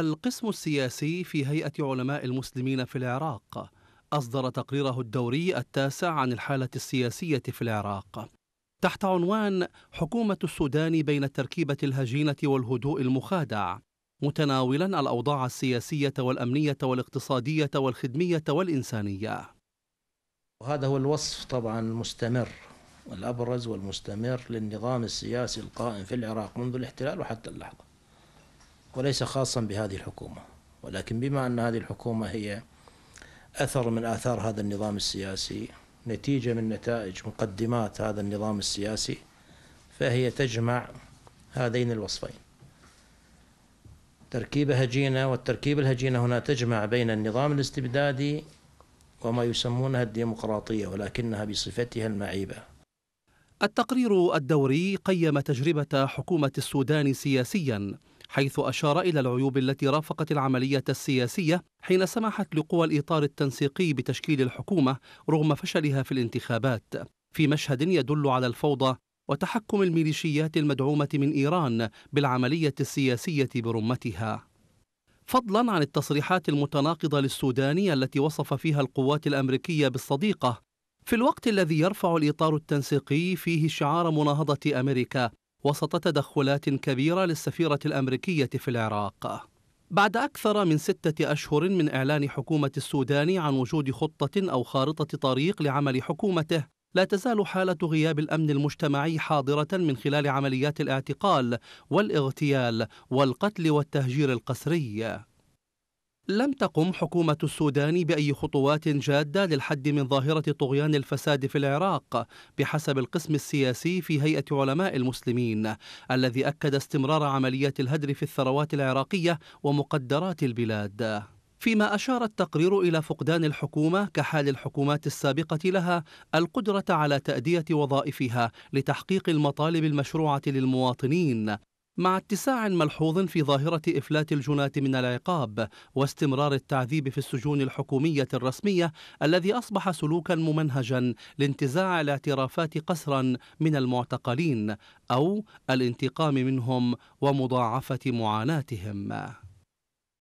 القسم السياسي في هيئة علماء المسلمين في العراق أصدر تقريره الدوري التاسع عن الحالة السياسية في العراق تحت عنوان حكومة السودان بين التركيبة الهجينة والهدوء المخادع متناولا الأوضاع السياسية والأمنية والاقتصادية والخدمية والإنسانية وهذا هو الوصف طبعا المستمر والأبرز والمستمر للنظام السياسي القائم في العراق منذ الاحتلال وحتى اللحظة وليس خاصا بهذه الحكومة ولكن بما أن هذه الحكومة هي أثر من آثار هذا النظام السياسي نتيجة من نتائج مقدمات هذا النظام السياسي فهي تجمع هذين الوصفين تركيبة هجينة والتركيبة الهجينة هنا تجمع بين النظام الاستبدادي وما يسمونها الديمقراطية ولكنها بصفتها المعيبة التقرير الدوري قيم تجربة حكومة السودان سياسياً حيث أشار إلى العيوب التي رافقت العملية السياسية حين سمحت لقوى الإطار التنسيقي بتشكيل الحكومة رغم فشلها في الانتخابات في مشهد يدل على الفوضى وتحكم الميليشيات المدعومة من إيران بالعملية السياسية برمتها فضلا عن التصريحات المتناقضة للسوداني التي وصف فيها القوات الأمريكية بالصديقة في الوقت الذي يرفع الإطار التنسيقي فيه شعار مناهضة أمريكا وسط تدخلات كبيرة للسفيرة الأمريكية في العراق بعد أكثر من ستة أشهر من إعلان حكومة السودان عن وجود خطة أو خارطة طريق لعمل حكومته لا تزال حالة غياب الأمن المجتمعي حاضرة من خلال عمليات الاعتقال والاغتيال والقتل والتهجير القسري لم تقم حكومة السودان بأي خطوات جادة للحد من ظاهرة طغيان الفساد في العراق بحسب القسم السياسي في هيئة علماء المسلمين الذي أكد استمرار عمليات الهدر في الثروات العراقية ومقدرات البلاد فيما أشار التقرير إلى فقدان الحكومة كحال الحكومات السابقة لها القدرة على تأدية وظائفها لتحقيق المطالب المشروعة للمواطنين مع اتساع ملحوظ في ظاهرة إفلات الجناة من العقاب واستمرار التعذيب في السجون الحكومية الرسمية الذي أصبح سلوكا ممنهجا لانتزاع الاعترافات قسرا من المعتقلين أو الانتقام منهم ومضاعفة معاناتهم